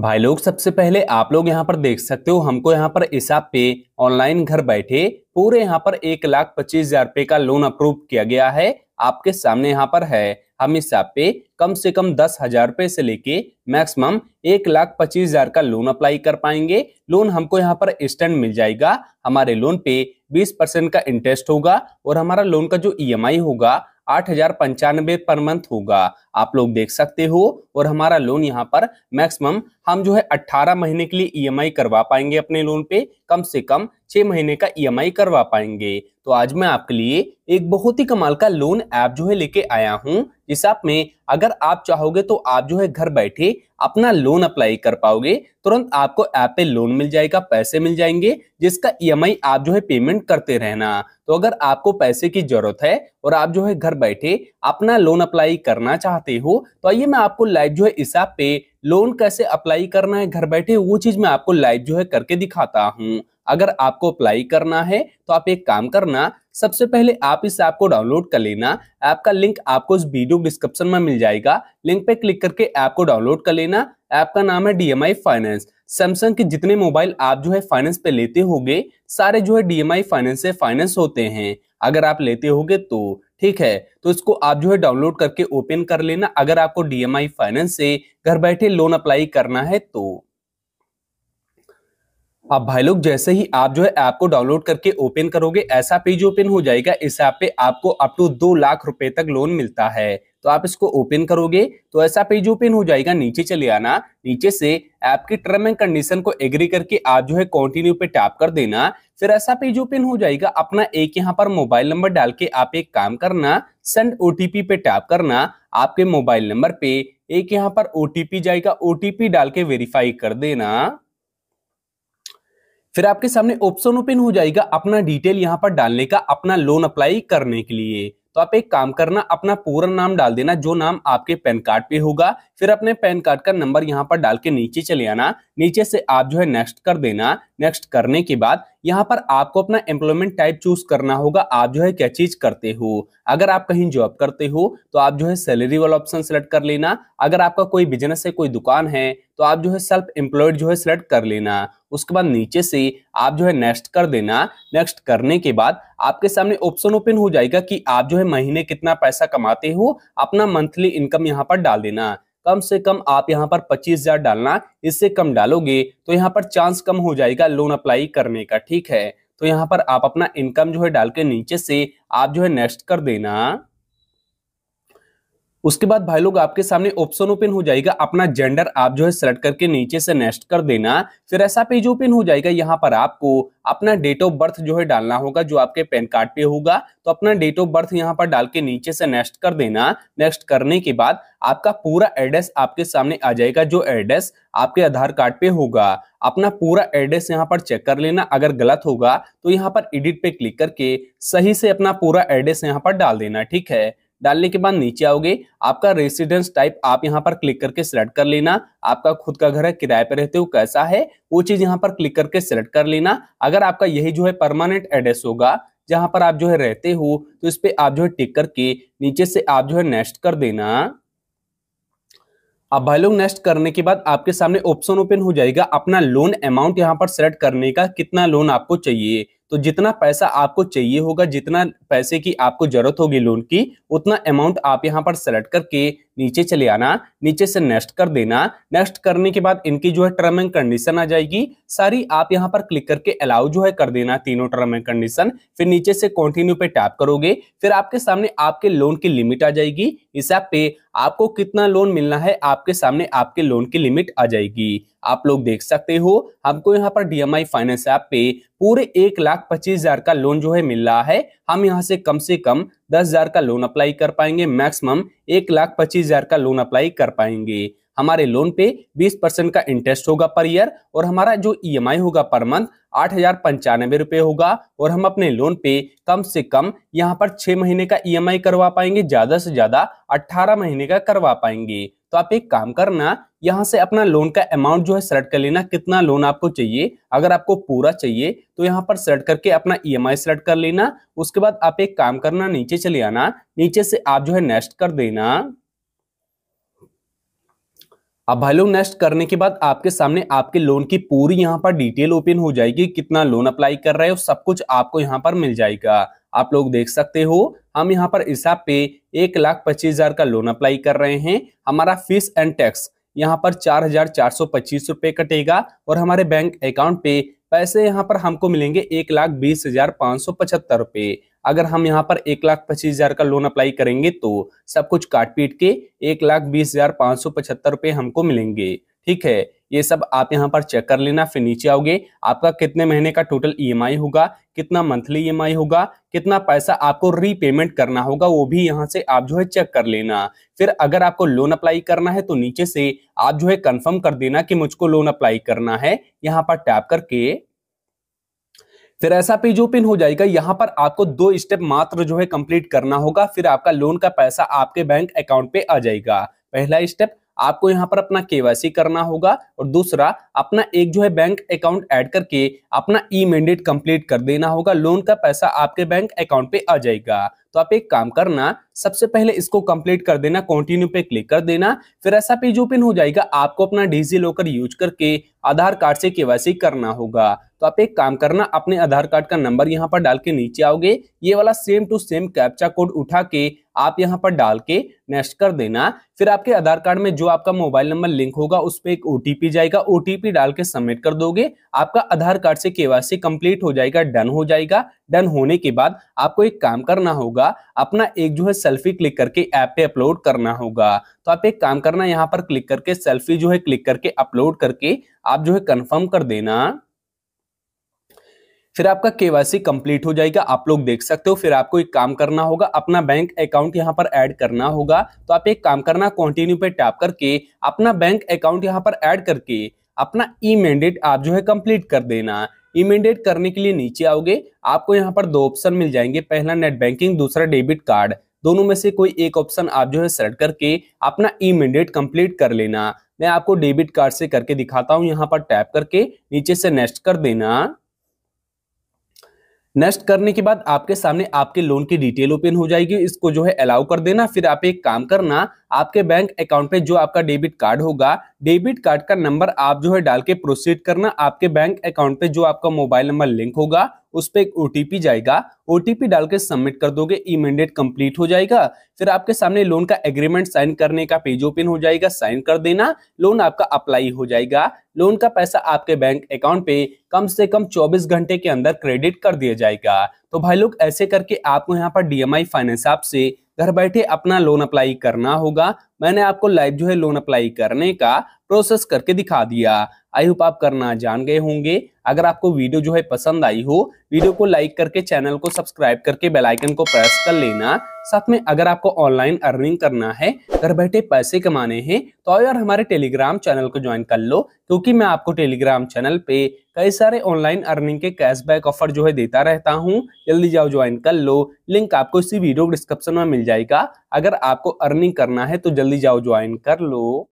भाई लोग सबसे पहले आप लोग यहाँ पर देख सकते हो हमको यहाँ पर इसा पे ऑनलाइन घर बैठे पूरे यहाँ पर एक लाख पच्चीस हजार रुपए का लोन अप्रूव किया गया है आपके सामने यहाँ पर है हम इस पे कम से कम दस हजार रुपए से लेके मैक्सिमम एक लाख पच्चीस हजार का लोन अप्लाई कर पाएंगे लोन हमको यहाँ पर इंस्टेंट मिल जाएगा हमारे लोन पे बीस परसेंट का इंटरेस्ट होगा और हमारा लोन का जो ईएमआई e होगा आठ हजार पंचानबे पर मंथ होगा आप लोग देख सकते हो और हमारा लोन यहाँ पर मैक्सिमम हम जो है 18 महीने के लिए ई e करवा पाएंगे अपने लोन पे कम से कम छह महीने का ई e करवा पाएंगे तो आज मैं आपके लिए एक बहुत ही कमाल का लोन ऐप जो है लेके आया हूँ जिस ऐप में अगर आप चाहोगे तो आप जो है घर बैठे अपना लोन अप्लाई कर पाओगे तुरंत आपको ऐप पे लोन मिल जाएगा पैसे मिल जाएंगे जिसका ई e आप जो है पेमेंट करते रहना तो अगर आपको पैसे की जरूरत है और आप जो है घर बैठे अपना लोन अप्लाई करना चाह चाहते हो तो आइए मैं आपको लाइव जो है इस ऐप पे लोन कैसे अप्लाई करना है घर बैठे वो चीज मैं आपको लाइव जो है करके दिखाता हूँ अगर आपको अप्लाई करना है तो आप एक काम करना सबसे पहले आप इस ऐप को डाउनलोड कर लेना ऐप का लिंक आपको इस वीडियो डिस्क्रिप्शन में मिल जाएगा लिंक पे क्लिक करके ऐप को डाउनलोड कर लेना ऐप का नाम है डीएमआई फाइनेंस सैमसंग के जितने मोबाइल आप जो है फाइनेंस पे लेते होगे सारे जो है डीएमआई फाइनेंस से फाइनेंस होते हैं अगर आप लेते होगे तो ठीक है तो इसको आप जो है डाउनलोड करके ओपन कर लेना अगर आपको डीएमआई फाइनेंस से घर बैठे लोन अप्लाई करना है तो अब भाई लोग जैसे ही आप जो है ऐप को डाउनलोड करके ओपन करोगे ऐसा पेज ओपन हो जाएगा इस ऐप पे आपको अप टू दो लाख रुपए तक लोन मिलता है तो आप इसको ओपन करोगे तो ऐसा पेज ओपन हो जाएगा नीचे चले आना नीचे से आपकी टर्म एंड कंडीशन को एग्री करके आप जो है कंटिन्यू पे टैप कर देना फिर ऐसा पेज ओपन हो जाएगा अपना एक यहाँ पर मोबाइल नंबर डाल के आप एक काम करना सेंड ओटीपी पे टैप करना आपके मोबाइल नंबर पे एक यहाँ पर ओटीपी जाएगा ओटीपी डाल के वेरीफाई कर देना फिर आपके सामने ऑप्शन ओपन हो जाएगा अपना डिटेल यहाँ पर डालने का अपना लोन अप्लाई करने के लिए तो आप एक काम करना अपना पूरा नाम डाल देना जो नाम आपके पैन कार्ड पे होगा फिर अपने पैन कार्ड का नंबर यहाँ पर डाल के नीचे चले आना नीचे से आप जो है नेक्स्ट कर देना नेक्स्ट करने के बाद यहाँ पर आपको अपना एम्प्लॉयमेंट टाइप चूज करना होगा आप जो है क्या चीज करते हो अगर आप कहीं जॉब करते हो तो आप जो है सैलरी वाला ऑप्शन सेलेक्ट कर लेना अगर आपका कोई बिजनेस है कोई दुकान है तो आप जो है सेल्फ एम्प्लॉयड जो है सिलेक्ट कर लेना उसके बाद नीचे से आप जो है नेक्स्ट कर देना नेक्स्ट करने के बाद आपके सामने ऑप्शन ओपन हो जाएगा कि आप जो है महीने कितना पैसा कमाते हो अपना मंथली इनकम यहाँ पर डाल देना कम से कम आप यहाँ पर पच्चीस हजार डालना इससे कम डालोगे तो यहाँ पर चांस कम हो जाएगा लोन अप्लाई करने का ठीक है तो यहाँ पर आप अपना इनकम जो है डाल के नीचे से आप जो है नेक्स्ट कर देना उसके बाद भाई लोग आपके सामने ऑप्शन ओपन हो जाएगा अपना जेंडर आप जो है सेलेक्ट करके नीचे से नेक्स्ट कर देना फिर ऐसा पेज ओपन हो जाएगा यहाँ पर आपको अपना डेट ऑफ बर्थ जो है डालना होगा जो आपके पैन कार्ड पे होगा तो अपना डेट ऑफ बर्थ यहाँ पर डाल के नीचे से नेक्स्ट कर देना नेक्स्ट करने के बाद आपका पूरा एड्रेस आपके सामने आ जाएगा जो एड्रेस आपके आधार कार्ड पे होगा अपना पूरा एड्रेस यहाँ पर चेक कर लेना अगर गलत होगा तो यहाँ पर एडिट पे क्लिक करके सही से अपना पूरा एड्रेस यहाँ पर डाल देना ठीक है डालने के बाद नीचे आओगे आपका रेसिडेंस टाइप आप यहाँ पर क्लिक करके सिलेक्ट कर लेना आपका खुद का घर है किराए पर रहते हो कैसा है वो चीज यहाँ पर क्लिक करके सिलेक्ट कर लेना अगर आपका यही जो है परमानेंट एड्रेस होगा जहां पर आप जो है रहते हो तो इस पर आप जो है टिक करके नीचे से आप जो है नेक्स्ट कर देना अब भाई लोग नेक्स्ट करने के बाद आपके सामने ऑप्शन ओपन हो जाएगा अपना लोन अमाउंट यहाँ पर सेलेक्ट करने का कितना लोन आपको चाहिए तो जितना पैसा आपको चाहिए होगा जितना पैसे की आपको जरूरत होगी लोन की उतना अमाउंट आप यहाँ पर सेलेक्ट करके नीचे चले आना नीचे से नेक्स्ट कर देना नेक्स्ट करने के बाद इनकी जो है टर्म एंड कंडीशन आ जाएगी सारी आप यहां पर क्लिक करके अलाउ जो है कर देना तीनों टर्म एंड कंडीशन फिर नीचे से कंटिन्यू पे टैप करोगे फिर आपके सामने आपके लोन की लिमिट आ जाएगी इस ऐप पे आपको कितना लोन मिलना है आपके सामने आपके लोन की लिमिट आ जाएगी आप लोग देख सकते हो हमको यहाँ पर डीएमआई फाइनेंस ऐप पे पूरे एक लाख पच्चीस हजार का लोन जो है मिल रहा है हम यहाँ से कम से कम दस हजार का लोन अप्लाई कर पाएंगे मैक्सिमम एक लाख पच्चीस हजार का लोन अप्लाई कर पाएंगे हमारे लोन पे बीस परसेंट का इंटरेस्ट होगा पर ईयर और हमारा जो ईएमआई e होगा पर मंथ आठ हजार पंचानबे रुपए होगा और हम अपने लोन पे कम से कम यहाँ पर छह महीने का ईएमआई e करवा पाएंगे ज्यादा से ज्यादा अठारह महीने का करवा पाएंगे तो आप एक काम करना यहाँ से अपना लोन का अमाउंट जो है सेलेक्ट कर लेना कितना लोन आपको चाहिए अगर आपको पूरा चाहिए तो यहाँ पर सेलेक्ट करके अपना ई एम सेलेक्ट कर लेना उसके बाद आप एक काम करना नीचे चले आना नीचे से आप जो है नेक्स्ट कर देना अब भाई लोग नेक्स्ट करने के बाद आपके सामने आपके लोन की पूरी यहाँ पर डिटेल ओपन हो जाएगी कितना लोन अप्लाई कर रहे हो सब कुछ आपको यहाँ पर मिल जाएगा आप लोग देख सकते हो हम यहाँ पर हिसाब पे एक लाख पच्चीस हजार का लोन अप्लाई कर रहे हैं हमारा फीस एंड टैक्स यहाँ पर चार हजार चार सौ पच्चीस रुपए कटेगा और हमारे बैंक अकाउंट पे पैसे यहाँ पर हमको मिलेंगे एक लाख बीस हजार पाँच सौ पचहत्तर रुपये अगर हम यहाँ पर एक लाख पच्चीस हजार का लोन अप्लाई करेंगे तो सब कुछ काट पीट के एक लाख बीस हजार पाँच सौ पचहत्तर रुपये हमको मिलेंगे ठीक है ये सब आप यहाँ पर चेक कर लेना फिर नीचे आओगे आपका कितने महीने का टोटल ई e होगा कितना मंथली ई e होगा कितना पैसा आपको रीपेमेंट करना होगा वो भी यहाँ से आप जो है चेक कर लेना फिर अगर आपको लोन अप्लाई करना है तो नीचे से आप जो है कन्फर्म कर देना कि मुझको लोन अप्लाई करना है यहाँ पर टैप करके फिर ऐसा जो पिन हो जाएगा यहाँ पर आपको दो स्टेप मात्र जो है कंप्लीट करना होगा फिर आपका लोन का पैसा आपके बैंक अकाउंट पे आ जाएगा पहला स्टेप आपको यहाँ पर अपना केवाईसी करना होगा और दूसरा अपना एक जो है बैंक अकाउंट ऐड करके अपना ई मैंडेट कंप्लीट कर देना होगा लोन का पैसा आपके बैंक अकाउंट पे आ जाएगा तो आप एक काम करना सबसे पहले इसको कंप्लीट कर देना कंटिन्यू पे क्लिक कर देना फिर ऐसा पेज ओपन हो जाएगा आपको अपना डिजी लॉकर यूज करके आधार कार्ड से केवाईसी करना होगा तो आप एक काम करना अपने आधार कार्ड का नंबर यहाँ पर डाल के नीचे आओगे ये वाला same to same captcha code उठा के आप यहाँ पर डाल के नेक्स्ट कर देना फिर आपके आधार कार्ड में जो आपका मोबाइल नंबर लिंक होगा उस पर एक ओटीपी जाएगा ओटीपी डाल के सबमिट कर दोगे आपका आधार कार्ड से केवासी कंप्लीट हो जाएगा डन हो जाएगा डन होने के बाद आपको एक काम करना होगा होगा अपना एक जो है सेल्फी क्लिक करके ऐप पे अपलोड करना होगा तो आप एक काम करना यहाँ पर क्लिक करके सेल्फी जो है क्लिक करके अपलोड करके आप जो है कंफर्म कर देना फिर आपका केवासी कंप्लीट हो जाएगा आप लोग देख सकते हो फिर आपको एक काम करना होगा अपना बैंक अकाउंट यहां पर ऐड करना होगा तो आप एक काम करना कंटिन्यू पे टैप करके अपना बैंक अकाउंट यहां पर ऐड करके अपना ई मैंडेट आप जो है कंप्लीट कर देना इमेंडेट करने के लिए नीचे आओगे आपको यहाँ पर दो ऑप्शन मिल जाएंगे पहला नेट बैंकिंग दूसरा डेबिट कार्ड दोनों में से कोई एक ऑप्शन आप जो है सेलेक्ट करके अपना इमीडिएट कंप्लीट कर लेना मैं आपको डेबिट कार्ड से करके दिखाता हूँ यहाँ पर टैप करके नीचे से नेक्स्ट कर देना नेक्स्ट करने के बाद आपके सामने आपके लोन की डिटेल ओपन हो जाएगी इसको जो है अलाउ कर देना फिर आप एक काम करना आपके बैंक अकाउंट पे जो आपका डेबिट कार्ड होगा डेबिट कार्ड का नंबर आप जो है डाल के प्रोसीड करना आपके बैंक अकाउंट पे जो आपका मोबाइल नंबर लिंक होगा उस पर एक ओटीपी जाएगा ओटीपी डाल के सबमिट कर दोगे ई मैंडेट कंप्लीट हो जाएगा फिर आपके सामने लोन का एग्रीमेंट साइन करने का पेज ओपन हो जाएगा साइन कर देना लोन आपका अप्लाई हो जाएगा लोन का पैसा आपके बैंक अकाउंट पे कम से कम 24 घंटे के अंदर क्रेडिट कर दिया जाएगा तो भाई लोग ऐसे करके आपको यहाँ पर डीएमआई फाइनेंस आपसे से घर बैठे अपना लोन अप्लाई करना होगा मैंने आपको लाइव जो है लोन अप्लाई करने का प्रोसेस करके दिखा दिया आई होप आप करना जान गए होंगे अगर आपको वीडियो जो है पसंद आई हो वीडियो को लाइक करके चैनल को सब्सक्राइब करके बेल आइकन को प्रेस कर लेना साथ में अगर आपको ऑनलाइन अर्निंग करना है घर बैठे पैसे कमाने हैं तो यार हमारे टेलीग्राम चैनल को ज्वाइन कर लो क्योंकि मैं आपको टेलीग्राम चैनल पे कई सारे ऑनलाइन अर्निंग के कैशबैक ऑफर जो है देता रहता हूँ जल्दी जाओ ज्वाइन कर लो लिंक आपको इसी वीडियो डिस्क्रिप्शन में मिल जाएगा अगर आपको अर्निंग करना है तो जल्दी जाओ ज्वाइन कर लो